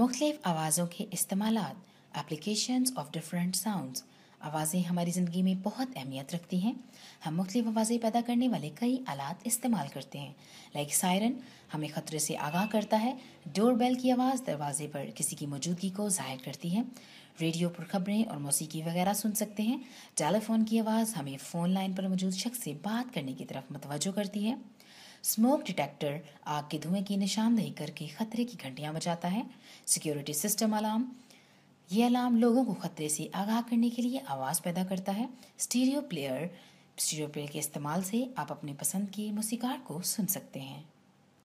मुख्तलिफ आवाज़ों के इस्तेमाल एप्लीकेशंस ऑफ डिफरेंट साउंड्स आवाज़ें हमारी ज़िंदगी में बहुत अहमियत रखती हैं हम मुख्तलिफ आवाज़ें पैदा करने वाले कई आलात इस्तेमाल करते हैं लाइक सायरन हमें ख़तरे से आगाह करता है डोर बेल की आवाज़ दरवाजे पर किसी की मौजूदगी को ज़ाहिर करती है रेडियो पर खबरें और मौसीकी वगैरह सुन सकते हैं टेलीफोन की आवाज़ हमें फ़ोन लाइन पर मौजूद शख्स से बात करने की तरफ मतवजो करती है स्मोक डिटेक्टर आग के धुएं की निशानदेही करके खतरे की घंटियां बजाता है सिक्योरिटी सिस्टम अलार्म ये अलार्म लोगों को खतरे से आगाह करने के लिए आवाज़ पैदा करता है स्टीरियो प्लेयर स्टीरियो प्लेयर के इस्तेमाल से आप अपने पसंद की मुसीकार को सुन सकते हैं